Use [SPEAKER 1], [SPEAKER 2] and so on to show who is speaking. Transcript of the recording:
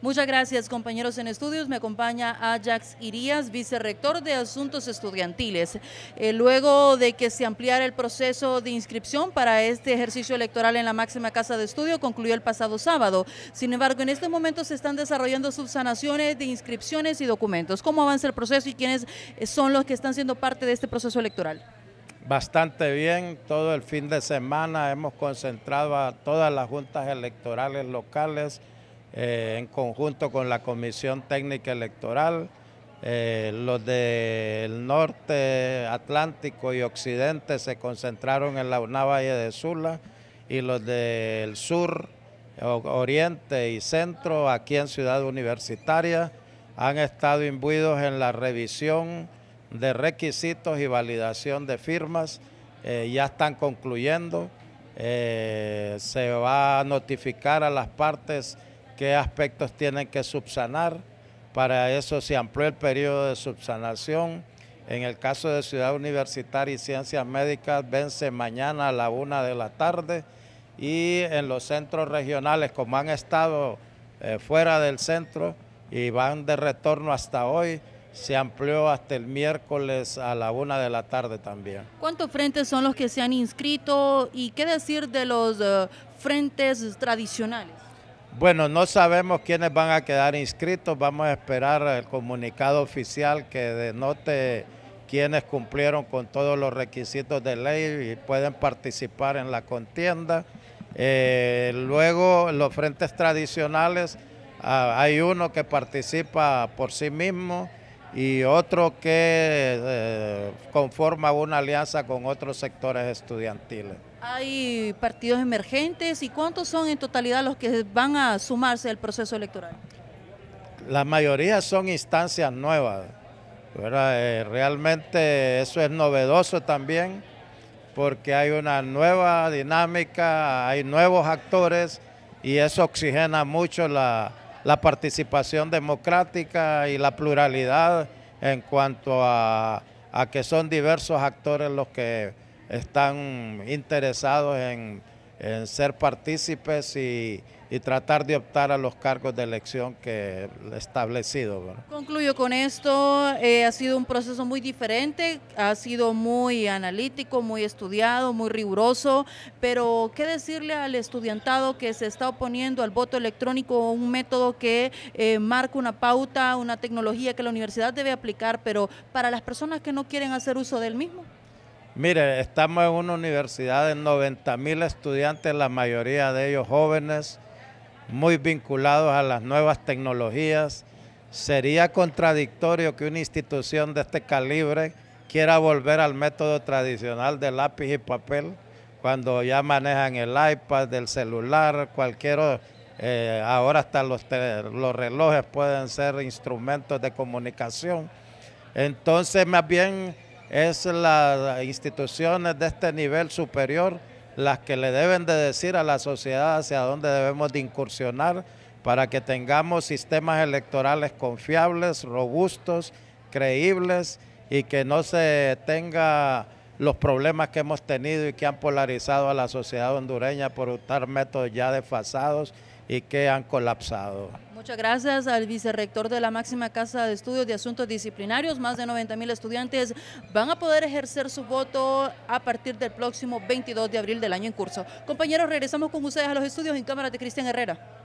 [SPEAKER 1] Muchas gracias, compañeros en estudios. Me acompaña Ajax Irías, vicerrector de Asuntos Estudiantiles. Eh, luego de que se ampliara el proceso de inscripción para este ejercicio electoral en la máxima casa de estudio, concluyó el pasado sábado. Sin embargo, en este momento se están desarrollando subsanaciones de inscripciones y documentos. ¿Cómo avanza el proceso y quiénes eh, son los que están siendo parte de este proceso electoral?
[SPEAKER 2] Bastante bien, todo el fin de semana hemos concentrado a todas las juntas electorales locales eh, en conjunto con la Comisión Técnica Electoral, eh, los del norte atlántico y occidente se concentraron en la una Valle de Sula y los del sur, oriente y centro aquí en Ciudad Universitaria han estado imbuidos en la revisión de requisitos y validación de firmas. Eh, ya están concluyendo. se va a notificar a las partes qué aspectos tienen que subsanar. Para eso se amplió el periodo de subsanación. En el caso de Ciudad Universitaria y Ciencias Médicas, vence mañana a la una de la tarde. Y en los centros regionales, como han estado eh, fuera del centro y van de retorno hasta hoy, se amplió hasta el miércoles a la una de la tarde también.
[SPEAKER 1] ¿Cuántos frentes son los que se han inscrito y qué decir de los eh, frentes tradicionales?
[SPEAKER 2] Bueno, no sabemos quiénes van a quedar inscritos, vamos a esperar el comunicado oficial que denote quiénes cumplieron con todos los requisitos de ley y pueden participar en la contienda. Eh, luego, los frentes tradicionales, ah, hay uno que participa por sí mismo y otro que eh, conforma una alianza con otros sectores estudiantiles.
[SPEAKER 1] Hay partidos emergentes y cuántos son en totalidad los que van a sumarse al proceso electoral?
[SPEAKER 2] La mayoría son instancias nuevas. Eh, realmente eso es novedoso también porque hay una nueva dinámica, hay nuevos actores y eso oxigena mucho la, la participación democrática y la pluralidad en cuanto a, a que son diversos actores los que están interesados en, ser partícipes y, tratar de optar a los cargos de elección que establecido.
[SPEAKER 1] Concluyo con esto, eh, ha sido un proceso muy diferente, ha sido muy analítico, muy estudiado, muy riguroso, pero ¿qué decirle al estudiantado que se está oponiendo al voto electrónico, un método que eh, marca una pauta, una tecnología que la universidad debe aplicar, pero para las personas que no quieren hacer uso del mismo?
[SPEAKER 2] Mire, estamos en una universidad de 90 mil estudiantes, la mayoría de ellos jóvenes, muy vinculados a las nuevas tecnologías. Sería contradictorio que una institución de este calibre quiera volver al método tradicional de lápiz y papel cuando ya manejan el iPad, el celular, cualquier... Eh, ahora hasta los, los relojes pueden ser instrumentos de comunicación. Entonces, más bien es las instituciones de este nivel superior las que le deben de decir a la sociedad hacia dónde debemos de incursionar para que tengamos sistemas electorales confiables, robustos, creíbles y que no se tenga los problemas que hemos tenido y que han polarizado a la sociedad hondureña por usar métodos ya desfasados y que han colapsado.
[SPEAKER 1] Muchas gracias al vicerrector de la máxima Casa de Estudios de Asuntos Disciplinarios. Más de 90 mil estudiantes van a poder ejercer su voto a partir del próximo 22 de abril del año en curso. Compañeros, regresamos con ustedes a los estudios en cámara de Cristian Herrera.